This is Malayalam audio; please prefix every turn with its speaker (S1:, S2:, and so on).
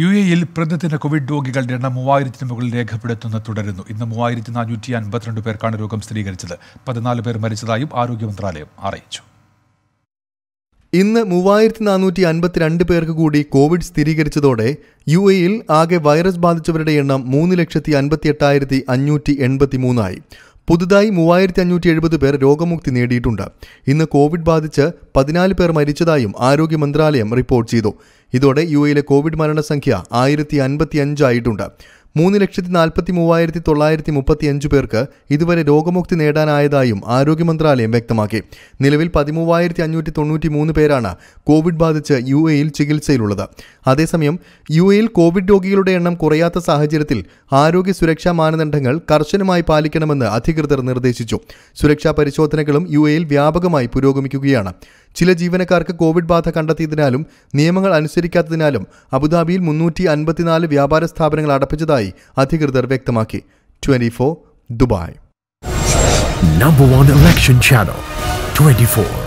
S1: യു എ യിൽ പ്രതിദിന കോവിഡ് രോഗികളുടെ എണ്ണം മൂവായിരത്തിന് മുകളിൽ രേഖപ്പെടുത്തുന്നത് തുടരുന്നു ഇന്ന് മൂവായിരത്തി നാനൂറ്റി അൻപത്തിരണ്ട് പേർക്കാണ് രോഗം സ്ഥിരീകരിച്ചത് പതിനാല് പേർ മരിച്ചതായും ആരോഗ്യ മന്ത്രാലയം അറിയിച്ചു
S2: ഇന്ന് മൂവായിരത്തി നാനൂറ്റി അൻപത്തിരണ്ട് പേർക്ക് കൂടി കോവിഡ് സ്ഥിരീകരിച്ചതോടെ യു എയിൽ ആകെ വൈറസ് ബാധിച്ചവരുടെ എണ്ണം മൂന്ന് ലക്ഷത്തി അൻപത്തി എട്ടായിരത്തി അഞ്ഞൂറ്റി എൺപത്തി മൂന്നായി പുതുതായി മൂവായിരത്തി അഞ്ഞൂറ്റി എഴുപത് പേർ രോഗമുക്തി നേടിയിട്ടുണ്ട് ഇന്ന് കോവിഡ് ബാധിച്ച് പതിനാല് പേർ മരിച്ചതായും ആരോഗ്യ മന്ത്രാലയം റിപ്പോർട്ട് ചെയ്തു ഇതോടെ യു എയിലെ കോവിഡ് മരണസംഖ്യ ആയിരത്തി അൻപത്തി അഞ്ചായിട്ടുണ്ട് മൂന്ന് ലക്ഷത്തി നാൽപ്പത്തി മൂവായിരത്തി തൊള്ളായിരത്തി മുപ്പത്തി അഞ്ച് പേർക്ക് ഇതുവരെ രോഗമുക്തി നേടാനായതായും ആരോഗ്യ മന്ത്രാലയം വ്യക്തമാക്കി നിലവിൽ പതിമൂവായിരത്തി അഞ്ഞൂറ്റി തൊണ്ണൂറ്റി മൂന്ന് പേരാണ് കോവിഡ് ബാധിച്ച് യു എയിൽ ചികിത്സയിലുള്ളത് അതേസമയം യു എയിൽ കോവിഡ് രോഗികളുടെ എണ്ണം കുറയാത്ത സാഹചര്യത്തിൽ ആരോഗ്യ സുരക്ഷാ മാനദണ്ഡങ്ങൾ കർശനമായി പാലിക്കണമെന്ന് അധികൃതർ നിർദ്ദേശിച്ചു സുരക്ഷാ പരിശോധനകളും യു എയിൽ വ്യാപകമായി പുരോഗമിക്കുകയാണ് ചില ജീവനക്കാർക്ക് കോവിഡ് ബാധ കണ്ടെത്തിയതിനാലും നിയമങ്ങൾ അനുസരിക്കാത്തതിനാലും അബുദാബിയിൽ മുന്നൂറ്റി അൻപത്തിനാല് വ്യാപാര സ്ഥാപനങ്ങൾ അടപ്പിച്ചതായി അധികൃതർ വ്യക്തമാക്കി twenty four Dubai number one
S1: election channel twenty four